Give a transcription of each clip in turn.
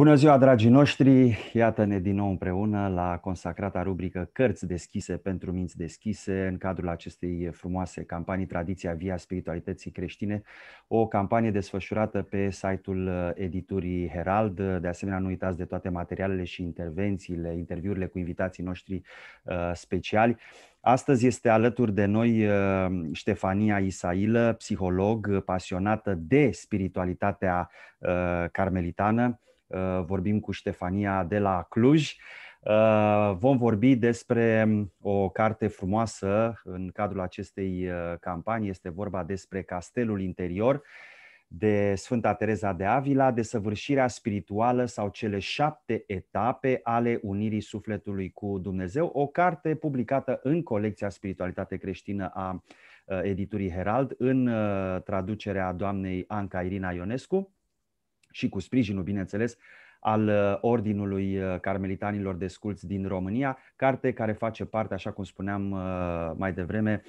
Bună ziua, dragii noștri! Iată-ne din nou împreună la consacrata rubrică Cărți deschise pentru minți deschise în cadrul acestei frumoase campanii Tradiția Via Spiritualității Creștine, o campanie desfășurată pe site-ul editurii Herald. De asemenea, nu uitați de toate materialele și intervențiile, interviurile cu invitații noștri uh, speciali. Astăzi este alături de noi uh, Ștefania Isailă, psiholog pasionată de spiritualitatea uh, carmelitană Uh, vorbim cu Ștefania de la Cluj. Uh, vom vorbi despre um, o carte frumoasă în cadrul acestei uh, campanii. Este vorba despre Castelul Interior de Sfânta Tereza de Avila, de săvârșirea spirituală sau cele șapte etape ale unirii sufletului cu Dumnezeu, o carte publicată în colecția Spiritualitate Creștină a editurii Herald, în traducerea doamnei Anca Irina Ionescu și cu sprijinul, bineînțeles, al uh, Ordinului uh, Carmelitanilor Desculți din România, carte care face parte, așa cum spuneam uh, mai devreme,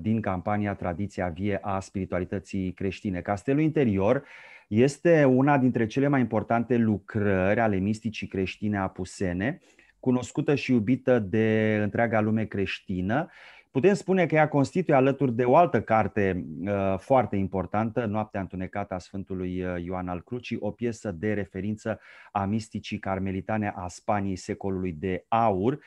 din campania Tradiția Vie a Spiritualității Creștine. Castelul Interior este una dintre cele mai importante lucrări ale misticii creștine apusene, cunoscută și iubită de întreaga lume creștină Putem spune că ea constituie alături de o altă carte uh, foarte importantă, Noaptea întunecată a Sfântului uh, Ioan al Crucii, o piesă de referință a misticii carmelitane a Spaniei secolului de aur,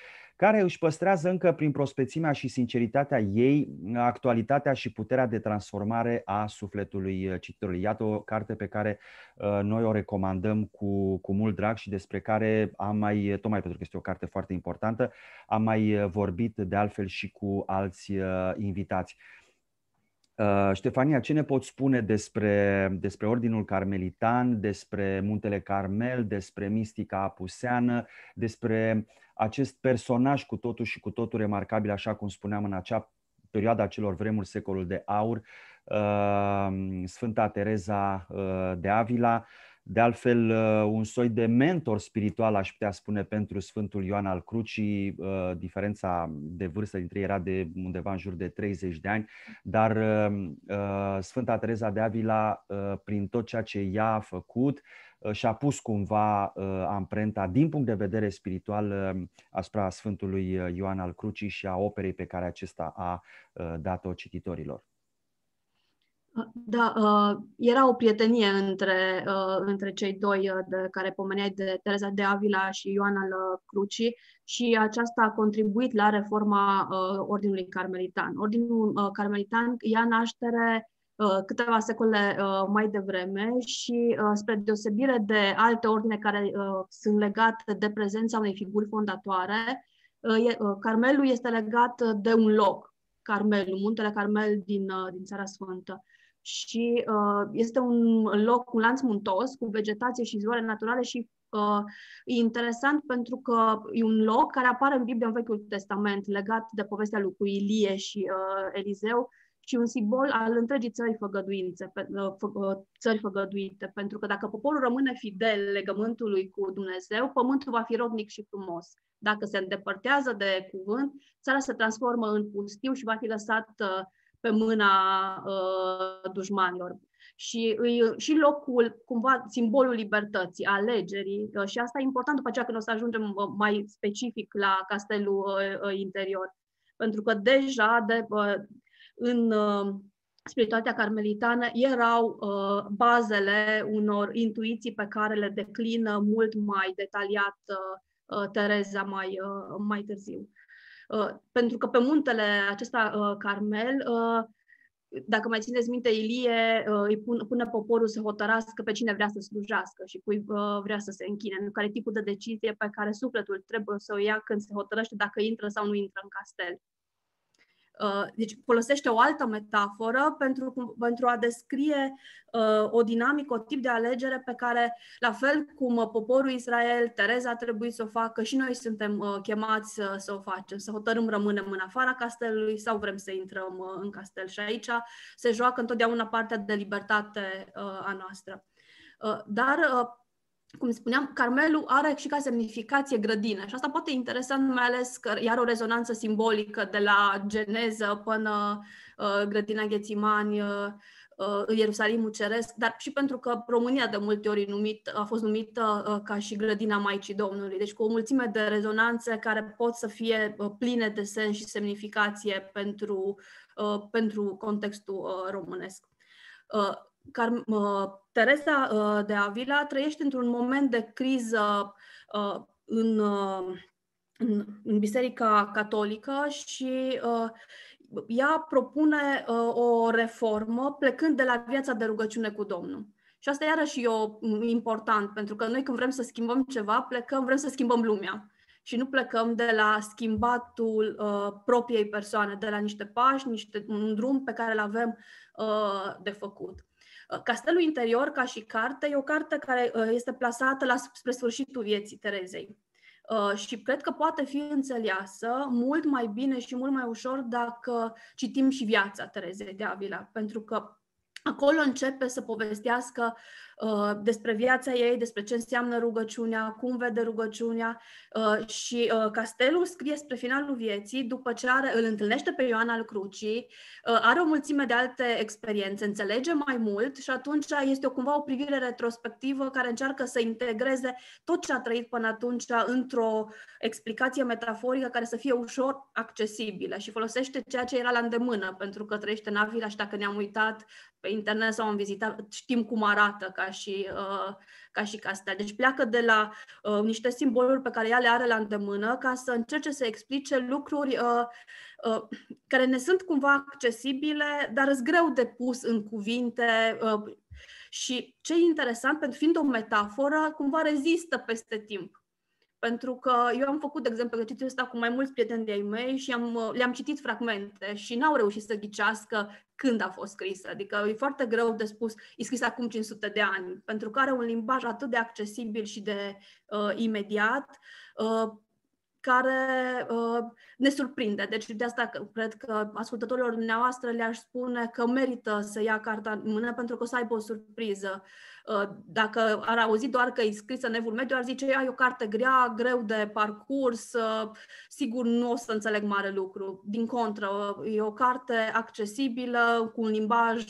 care își păstrează încă prin prospețimea și sinceritatea ei actualitatea și puterea de transformare a sufletului uh, cititorului. Iată o carte pe care uh, noi o recomandăm cu, cu mult drag și despre care am mai, tocmai pentru că este o carte foarte importantă, am mai uh, vorbit de altfel și cu alți invitați. Uh, Ștefania, ce ne poți spune despre, despre Ordinul Carmelitan, despre Muntele Carmel, despre mistica apuseană, despre acest personaj cu totul și cu totul remarcabil, așa cum spuneam, în acea perioadă a celor vremuri, secolul de aur, uh, Sfânta Tereza uh, de Avila, de altfel uh, un soi de mentor spiritual, aș putea spune, pentru Sfântul Ioan al Crucii. Uh, diferența de vârstă dintre ei era de undeva în jur de 30 de ani, dar um, uh, Sfânta Tereza de Avila, prin tot ceea ce ea a făcut, și-a pus cumva amprenta din punct de vedere spiritual asupra Sfântului Ioan al Crucii și a operei pe care acesta a dat-o cititorilor. Da, ă, era o prietenie între, ă, între cei doi ă, de care pomeneai de Teresa de Avila și Ioan al Crucii și aceasta a contribuit la reforma Ordinului Carmelitan. Ordinul Carmelitan ia naștere câteva secole mai devreme și spre deosebire de alte ordine care sunt legate de prezența unei figuri fondatoare, Carmelul este legat de un loc, Carmelul, muntele Carmel din, din Țara Sfântă și uh, este un loc, un lanț muntos cu vegetație și izvoare naturale și uh, e interesant pentru că e un loc care apare în Biblie în Vechiul Testament legat de povestea lui cu Ilie și uh, Eliseu și un simbol al întregii țări, făgăduințe, pe, uh, uh, țări făgăduite, pentru că dacă poporul rămâne fidel legământului cu Dumnezeu, pământul va fi rodnic și frumos. Dacă se îndepărtează de cuvânt, țara se transformă în pustiu și va fi lăsat uh, pe mâna uh, dușmanilor. Și, îi, și locul, cumva, simbolul libertății, alegerii, uh, și asta e important după aceea când o să ajungem uh, mai specific la castelul uh, uh interior. Pentru că deja de, uh, în uh, spiritualitatea carmelitană erau uh, bazele unor intuiții pe care le declină mult mai detaliat uh, uh Tereza mai, uh, mai târziu. Uh, pentru că pe muntele acesta uh, Carmel, uh, dacă mai țineți minte, Ilie îi pun, pune poporul să hotărască pe cine vrea să slujească și cui vrea să se închine, care tipul de decizie pe care sufletul trebuie să o ia când se hotărăște dacă intră sau nu intră în castel. Uh, deci folosește o altă metaforă pentru, pentru a descrie uh, o dinamică, o tip de alegere pe care, la fel cum uh, poporul Israel, Tereza a trebuit să o facă și noi suntem uh, chemați să, uh, să o facem, să hotărâm rămânem în afara castelului sau vrem să intrăm uh, în castel. Și aici se joacă întotdeauna partea de libertate uh, a noastră. Uh, dar uh, cum spuneam, Carmelul are și ca semnificație grădină și asta poate interesant, mai ales că iar o rezonanță simbolică de la Geneză până uh, grădina Ghețimani, uh, uh, Ierusalimul Ceresc, dar și pentru că România de multe ori numit, a fost numită uh, ca și grădina Maicii Domnului, deci cu o mulțime de rezonanțe care pot să fie uh, pline de sens și semnificație pentru, uh, pentru contextul uh, românesc. Uh, Car- uh, Teresa uh, de Avila trăiește într-un moment de criză uh, în, uh, în, în Biserica Catolică și ea propune o reformă plecând de la viața de rugăciune cu Domnul. Și asta iarăși e o, important, pentru că noi când vrem să schimbăm ceva, plecăm, vrem să schimbăm lumea și nu plecăm de la schimbatul uh, propriei persoane, de la niște pași, niște, un drum pe care îl avem uh, de făcut. Ă, castelul interior, ca și carte, e o carte care ă, este plasată la, spre sfârșitul vieții Terezei. Ă, și cred că poate fi înțeleasă mult mai bine și mult mai ușor dacă citim și viața Terezei de Avila, pentru că acolo începe să povestească Uh, despre viața ei, despre ce înseamnă rugăciunea, cum vede rugăciunea uh, și uh, Castelul scrie spre finalul vieții, după ce are, îl întâlnește pe Ioan al Crucii, uh, are o mulțime de alte experiențe, înțelege mai mult și atunci este o, cumva o privire retrospectivă care încearcă să integreze tot ce a trăit până atunci într-o explicație metaforică care să fie ușor accesibilă și folosește ceea ce era la îndemână, pentru că trăiește în Avila și dacă ne-am uitat pe internet sau am vizitat, știm cum arată ca și, uh, ca și castea. Deci pleacă de la uh, niște simboluri pe care ea le are la îndemână ca să încerce să explice lucruri uh, uh, care ne sunt cumva accesibile, dar sunt greu de pus în cuvinte. Uh, și ce e interesant, pentru fiind o metaforă, cumva rezistă peste timp pentru că eu am făcut, de exemplu, exercițiul ăsta cu mai mulți prieteni de-ai mei și am, uh, le-am citit fragmente și n-au reușit să ghicească când a fost scrisă. Adică e foarte greu de spus, e scris acum 500 de ani, pentru că are un limbaj atât de accesibil și de uh, imediat, uh, care uh, ne surprinde. Deci de asta cred că ascultătorilor dumneavoastră le-aș spune că merită să ia cartea în mână pentru că o să aibă o surpriză. Uh, dacă ar auzi doar că e scrisă în evul mediu, ar zice, ai o carte grea, greu de parcurs, uh, sigur nu o să înțeleg mare lucru. Din contră, uh, e o carte accesibilă, cu un limbaj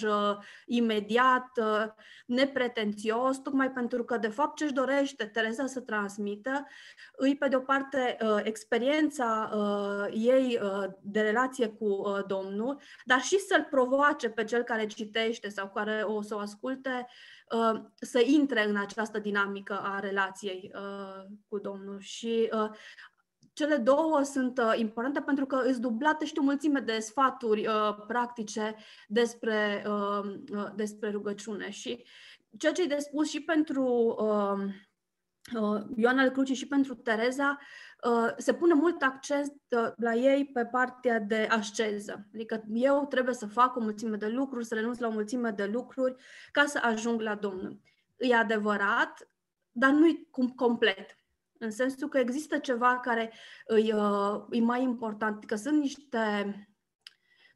imediat, nepretențios, tocmai pentru că, de fapt, ce-și dorește Teresa să transmită, îi, pe de o parte, experiența ei de relație cu Domnul, dar și să-l provoace pe cel care citește sau care o să o asculte Uh, să intre în această dinamică a relației uh, cu Domnul. Și uh, cele două sunt importante pentru că îți dublate și o mulțime de sfaturi practice despre, despre rugăciune. Și ceea ce ai de spus și pentru Uh, Ioana al Crucii și pentru Tereza, uh, se pune mult accent uh, la ei pe partea de asceză. Adică eu trebuie să fac o mulțime de lucruri, să renunț la o mulțime de lucruri ca să ajung la Domnul. E adevărat, dar nu-i complet. În sensul că există ceva care îi, îi mai important, că sunt niște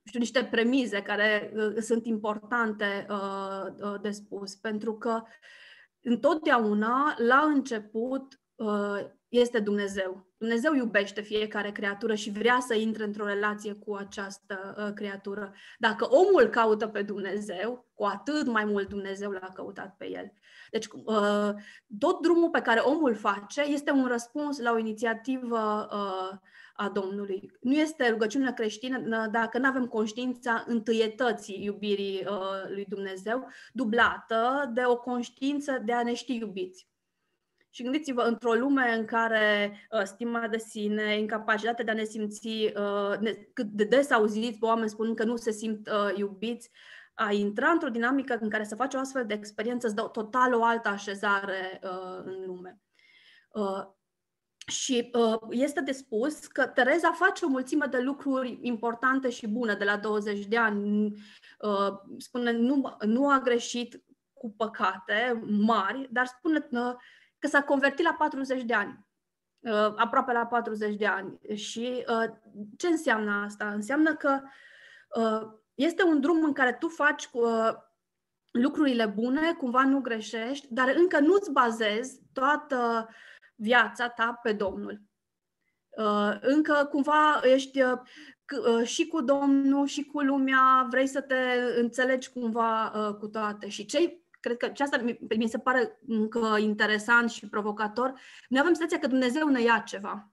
știu, niște premize care uh, sunt importante uh, de spus, pentru că întotdeauna, la început, uh, este Dumnezeu. Dumnezeu iubește fiecare creatură și vrea să intre într-o relație cu această uh, creatură. Dacă omul caută pe Dumnezeu, cu atât mai mult Dumnezeu l-a căutat pe el. Deci, uh, tot drumul pe care omul face este un răspuns la o inițiativă a Domnului. Nu este rugăciunea creștină dacă nu avem conștiința întâietății iubirii uh, lui Dumnezeu, dublată de o conștiință de a ne ști iubiți. Și gândiți-vă, într-o lume în care uh, stima de sine, incapacitatea de a ne simți, uh, ne, cât de des auziți pe oameni spunând că nu se simt uh, iubiți, a intra într-o dinamică în care să faci o astfel de experiență îți dă total o altă așezare uh, în lume. Uh, și uh, este de spus că Tereza face o mulțime de lucruri importante și bune de la 20 de ani. Uh, spune, nu, nu a greșit cu păcate mari, dar spune uh, că s-a convertit la 40 de ani, uh, aproape la 40 de ani. Și uh, ce înseamnă asta? Înseamnă că uh, este un drum în care tu faci uh, lucrurile bune, cumva nu greșești, dar încă nu-ți bazezi toată uh, viața ta pe Domnul. Uh, încă cumva ești uh, uh, și cu Domnul și cu lumea, vrei să te înțelegi cumva cu toate. Și cei cred că asta mi se pare încă interesant și provocator, noi avem senzația că Dumnezeu ne ia ceva.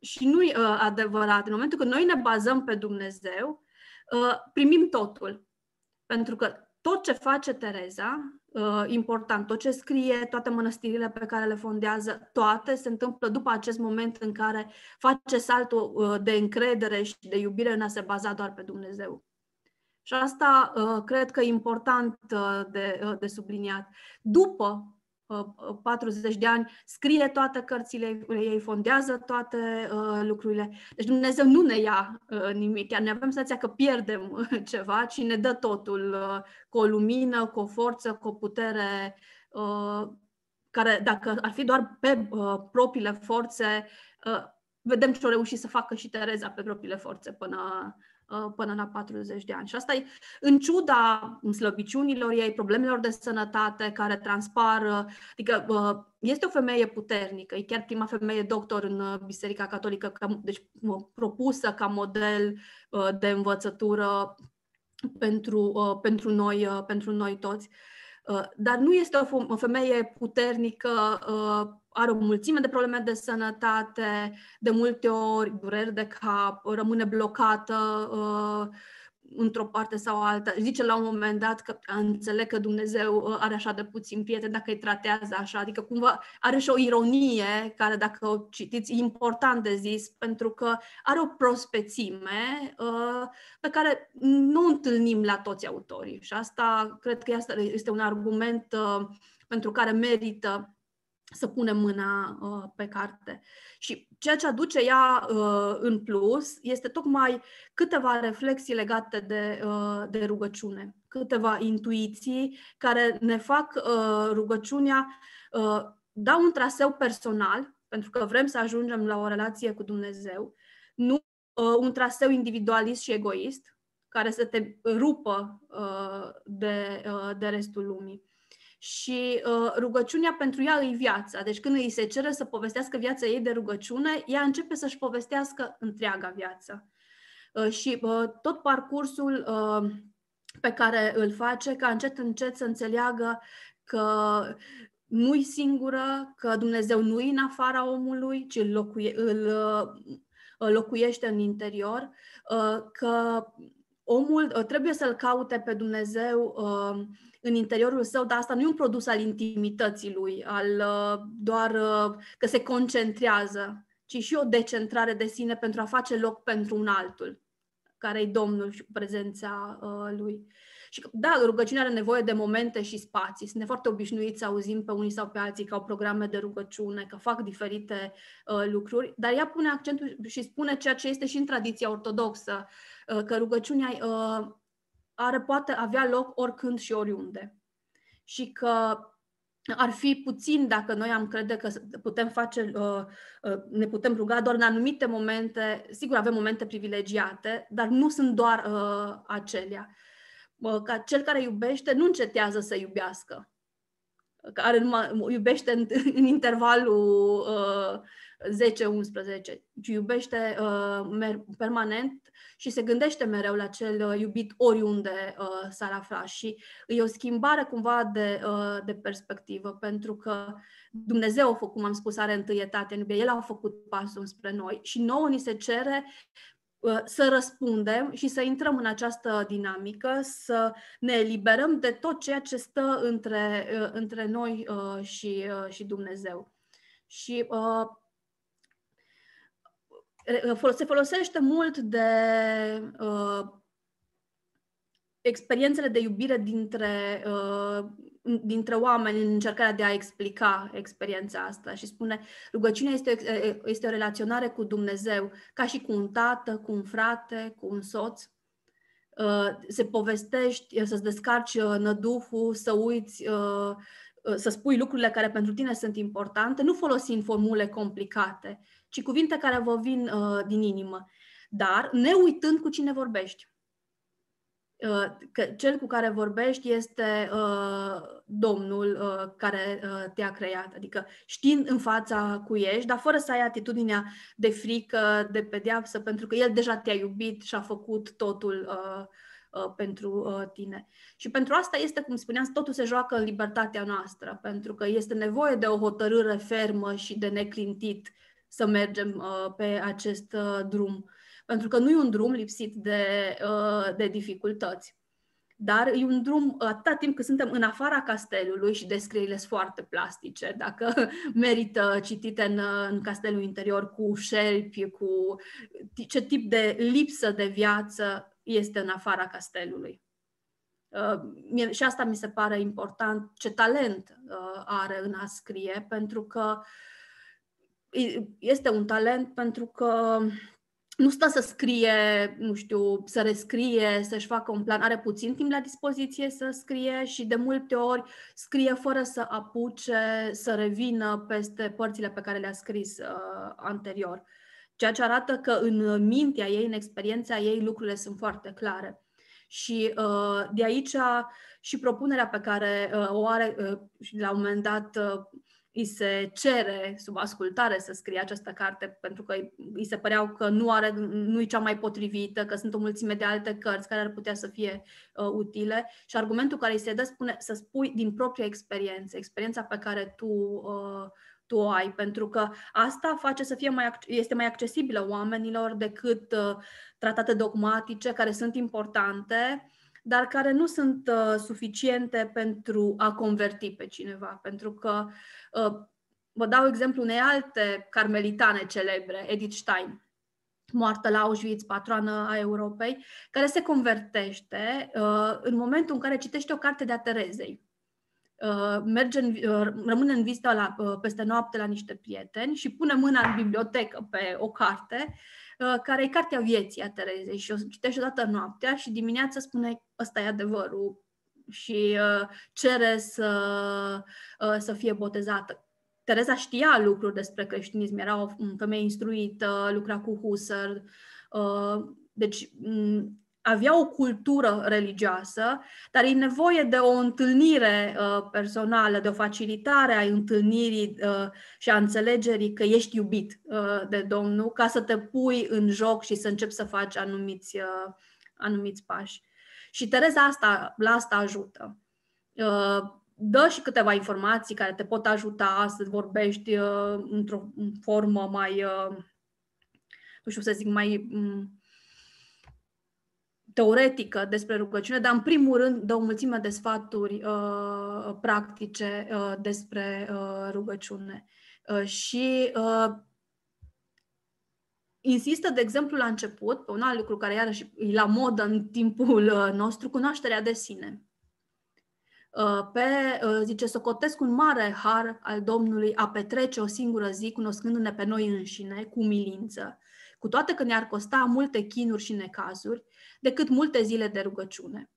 Și nu e uh, adevărat. În momentul când noi ne bazăm pe Dumnezeu, uh, primim totul. Pentru că tot ce face Tereza uh, important. Tot ce scrie, toate mănăstirile pe care le fondează, toate se întâmplă după acest moment în care face saltul uh, de încredere și de iubire în a se baza doar pe Dumnezeu. Și asta uh, cred că e important uh, de, uh, de subliniat. După 40 uh, uh, de ani, scrie toate cărțile ei, fondează toate uh, lucrurile. Deci Dumnezeu nu ne ia nimic, chiar ne avem senzația că pierdem ceva, ci ne dă totul cu o lumină, cu o forță, cu o putere care, dacă ar fi doar pe uh, propriile forțe, uh, vedem ce au reușit să facă și Tereza pe propriile forțe până, Uh, până la 40 de ani. Și asta e în ciuda slăbiciunilor ei, problemelor de sănătate care transpar. Uh, adică uh, este o femeie puternică, e chiar prima femeie doctor în Biserica Catolică, deci propusă ca model de învățătură pentru, pentru, noi, pentru noi toți. Uh, dar nu este o femeie puternică, uh, are o mulțime de probleme de sănătate, de multe ori dureri de cap, rămâne blocată uh, într-o parte sau alta, zice la un moment dat că înțeleg că Dumnezeu uh, are așa de puțin prieteni dacă îi tratează așa, adică cumva are și o ironie care dacă o citiți e important de zis pentru că are o prospețime uh, pe care nu întâlnim la toți autorii și asta cred că este un argument uh, pentru care merită să punem mâna uh, pe carte. Și ceea ce aduce ea uh, în plus este tocmai câteva reflexii legate de, uh, de rugăciune, câteva intuiții care ne fac uh, rugăciunea, uh, da un traseu personal, pentru că vrem să ajungem la o relație cu Dumnezeu, nu uh, un traseu individualist și egoist, care să te rupă uh, de, uh, de restul lumii și uh, rugăciunea pentru ea e viața. Deci când îi se cere să povestească viața ei de rugăciune, ea începe să-și povestească întreaga viață. Uh, și uh, tot parcursul uh, pe care îl face, ca încet, încet să înțeleagă că nu-i singură, că Dumnezeu nu-i în afara omului, ci îl, locuie, îl uh, locuiește în interior, uh, că omul uh, trebuie să-l caute pe Dumnezeu um, în interiorul său, dar asta nu e un produs al intimității lui, al uh, doar uh, că se concentrează, ci și o decentrare de sine pentru a face loc pentru un altul, care e Domnul și prezența lui. Și da, rugăciunea are nevoie de momente și spații. Suntem foarte obișnuiți să auzim pe unii sau pe alții că au programe de rugăciune, că fac diferite uh, lucruri, dar ea pune accentul și spune ceea ce este și în tradiția ortodoxă, uh, că rugăciunea uh, are, poate avea loc oricând și oriunde. Și că ar fi puțin dacă noi am crede că putem face, uh, uh, ne putem ruga doar în anumite momente, sigur avem momente privilegiate, dar nu sunt doar uh, acelea ca cel care iubește nu încetează să iubească. Care iubește în, în intervalul uh, 10-11, ci iubește uh, permanent și se gândește mereu la cel uh, iubit oriunde uh, s-ar afla. Și e o schimbare cumva de, uh, de perspectivă, pentru că Dumnezeu, cum am spus, are întâietate în iubire. El a făcut pasul spre noi și nouă ni se cere Uh, să răspundem și să intrăm în această dinamică, să ne eliberăm de tot ceea ce stă între, uh, între noi uh, și, și Dumnezeu. Și se folosește mult de experiențele de iubire dintre dintre oameni în încercarea de a explica experiența asta și spune rugăciunea este, o, este o relaționare cu Dumnezeu, ca și cu un tată, cu un frate, cu un soț. Ă, Se povestești, să-ți descarci ă, năduhul, să uiți, ă, să spui lucrurile care pentru tine sunt importante, nu folosind formule complicate, ci cuvinte care vă vin din inimă, dar ne uitând cu cine vorbești. Uh, că cel cu care vorbești este uh, Domnul uh, care uh, te-a creat. Adică știind în fața cu ești, dar fără să ai atitudinea de frică, de pedeapsă, pentru că El deja te-a iubit și a făcut totul uh, uh, pentru tine. Și pentru asta este, cum spuneam, totul se joacă în libertatea noastră, pentru că este nevoie de o hotărâre fermă și de neclintit să mergem pe acest drum pentru că nu e un drum lipsit de, uh, de dificultăți. Dar e un drum, atâta timp cât suntem în afara castelului și descrierile sunt foarte plastice, dacă merită citite în, în castelul interior cu șerpi, cu ce tip de lipsă de viață este în afara castelului. Uh, și asta mi se pare important, ce talent uh, are în a scrie, pentru că este un talent pentru că nu stă să scrie, nu știu, să rescrie, să-și facă un plan, are puțin timp la dispoziție să scrie și de multe ori scrie fără să apuce să revină peste părțile pe care le-a scris uh, anterior. Ceea ce arată că în mintea ei, în experiența ei, lucrurile sunt foarte clare. Și uh, de aici și propunerea pe care uh, o are uh, la un moment dat uh, îi se cere sub ascultare să scrie această carte pentru că îi se păreau că nu are, nu e cea mai potrivită, că sunt o mulțime de alte cărți care ar putea să fie uh, utile și argumentul care îi se dă spune să spui din propria experiență, experiența pe care tu uh, tu o ai, pentru că asta face să fie mai, este mai accesibilă oamenilor decât uh, tratate dogmatice care sunt importante, dar care nu sunt uh, suficiente pentru a converti pe cineva. Pentru că, uh, vă dau exemplu unei alte carmelitane celebre, Edith Stein, moartă la Auschwitz, patroană a Europei, care se convertește uh, în momentul în care citește o carte de-a Terezei. Uh, merge în, uh, rămâne în vizită la, uh, peste noapte la niște prieteni și pune mâna în bibliotecă pe o carte Uh, care e cartea vieții a Terezei și o citește toată noaptea și dimineața spune ăsta e adevărul și uh, cere să, uh, să fie botezată. Tereza știa lucruri despre creștinism, era o femeie instruită, lucra cu Husserl, uh, deci avea o cultură religioasă, dar e nevoie de o întâlnire uh, personală, de o facilitare a întâlnirii uh, și a înțelegerii că ești iubit uh, de Domnul, ca să te pui în joc și să începi să faci anumiți, uh, anumiți pași. Și Tereza asta, la asta ajută. Uh, dă și câteva informații care te pot ajuta să vorbești uh, într-o formă mai, uh, nu știu să zic, mai... Mm, teoretică despre rugăciune, dar în primul rând dă o mulțime de sfaturi uh, practice uh, despre uh, rugăciune. Uh, și uh, insistă, de exemplu, la început, pe un alt lucru care iarăși e la modă în timpul uh, nostru, cunoașterea de sine. Uh, pe, uh, zice, socotesc un mare har al Domnului a petrece o singură zi cunoscându-ne pe noi înșine, cu milință cu toate că ne-ar costa multe chinuri și necazuri, decât multe zile de rugăciune.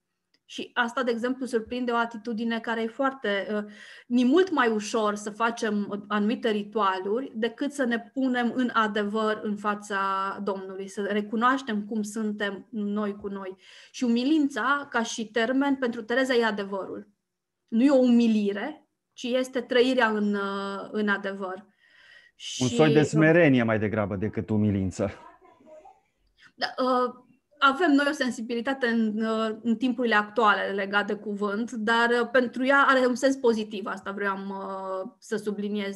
Și asta, de exemplu, surprinde o atitudine care e foarte, uh, ni mult mai ușor să facem anumite ritualuri decât să ne punem în adevăr în fața Domnului, să recunoaștem cum suntem noi cu noi. Și umilința, ca și termen, pentru Tereza e adevărul. Nu e o umilire, ci este trăirea în, uh, în adevăr. Și... Un soi de uh, smerenie mai degrabă decât umilință. Da, uh, avem noi o sensibilitate în, uh, în timpurile actuale legate de cuvânt, dar uh, pentru ea are un sens pozitiv, asta vreau uh, să subliniez.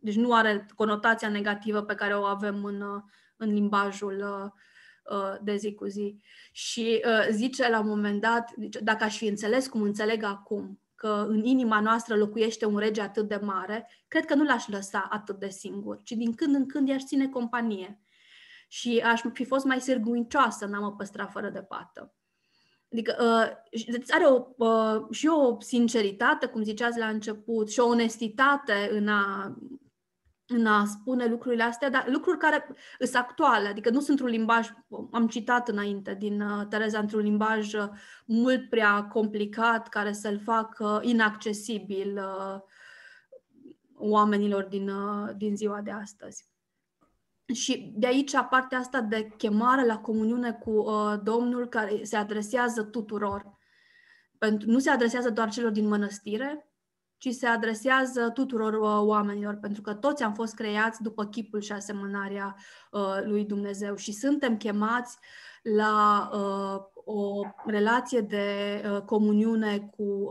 Deci nu are conotația negativă pe care o avem în, uh, în limbajul uh, uh de zi cu zi. Și uh, zice la un moment dat, deci, dacă aș fi înțeles cum înțeleg acum, că în inima noastră locuiește un rege atât de mare, cred că nu l-aș lăsa atât de singur, ci din când în când i-aș ține companie. Și aș fi fost mai sârguincioasă, n-am mă păstra fără de pată. Adică uh, are o, uh, și o sinceritate, cum ziceați la început, și o onestitate în a în a spune lucrurile astea, dar lucruri care sunt actuale, adică nu sunt un limbaj, am citat înainte din uh, Tereza, într-un limbaj uh, mult prea complicat, care să-l facă inaccesibil uh, oamenilor din, uh, din ziua de astăzi. Și de aici partea asta de chemare la comuniune cu uh, Domnul care se adresează tuturor. Pentru, nu se adresează doar celor din mănăstire, ci se adresează tuturor uh, oamenilor, pentru că toți am fost creați după chipul și asemănarea uh, lui Dumnezeu și suntem chemați la uh, o relație de comuniune cu,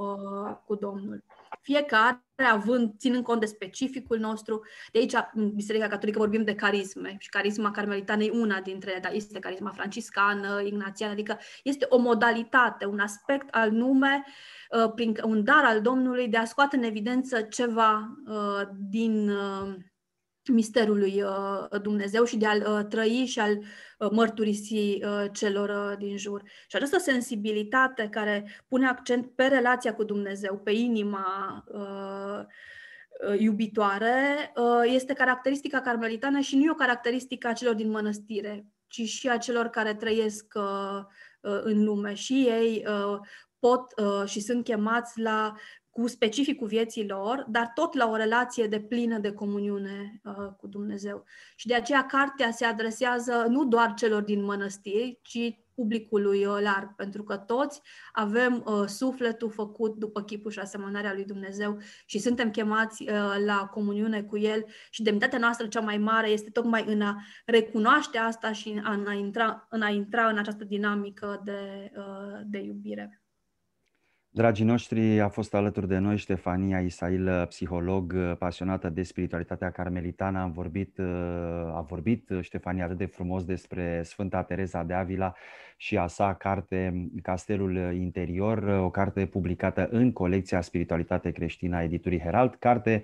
cu Domnul. Fiecare având, ținând cont de specificul nostru, de aici, în Biserica Catolică vorbim de carisme și carisma carmelitană e una dintre ele, dar este carisma franciscană, ignațiană, adică este o modalitate, un aspect al nume uh, Uh, prin un dar al Domnului de a scoate în evidență ceva uh, din uh, misterul lui Dumnezeu și de a-l trăi și a-l mărturisi celor din jur. Și această sensibilitate care pune accent pe relația cu Dumnezeu, pe inima iubitoare, este caracteristica carmelitană și nu e o caracteristică a celor din mănăstire, ci și a celor care trăiesc în lume. Și ei pot uh, și sunt chemați la cu specificul vieții lor, dar tot la o relație de plină de comuniune uh, cu Dumnezeu. Și de aceea cartea se adresează nu doar celor din mănăstiri, ci publicului larg, pentru că toți avem uh, sufletul făcut după chipul și asemănarea lui Dumnezeu și suntem chemați uh, la comuniune cu El și demnitatea noastră cea mai mare este tocmai în a recunoaște asta și în a intra în, a intra în această dinamică de, uh, de iubire. Dragii noștri, a fost alături de noi Ștefania Isail, psiholog uh, pasionată de spiritualitatea carmelitana. Am vorbit, uh, a vorbit uh, Ștefania atât de frumos despre Sfânta Teresa de Avila și a sa carte Castelul Interior, o carte publicată în colecția Spiritualitate Creștină a editurii Herald, carte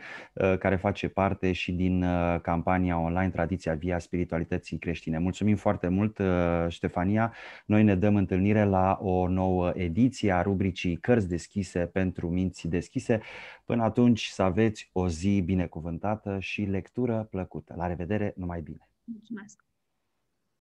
care face parte și din campania online Tradiția Via Spiritualității Creștine. Mulțumim foarte mult, Ștefania. Noi ne dăm întâlnire la o nouă ediție a rubricii Cărți cărți deschise pentru minți deschise. Până atunci să aveți o zi binecuvântată și lectură plăcută. La revedere, numai bine! Mulțumesc!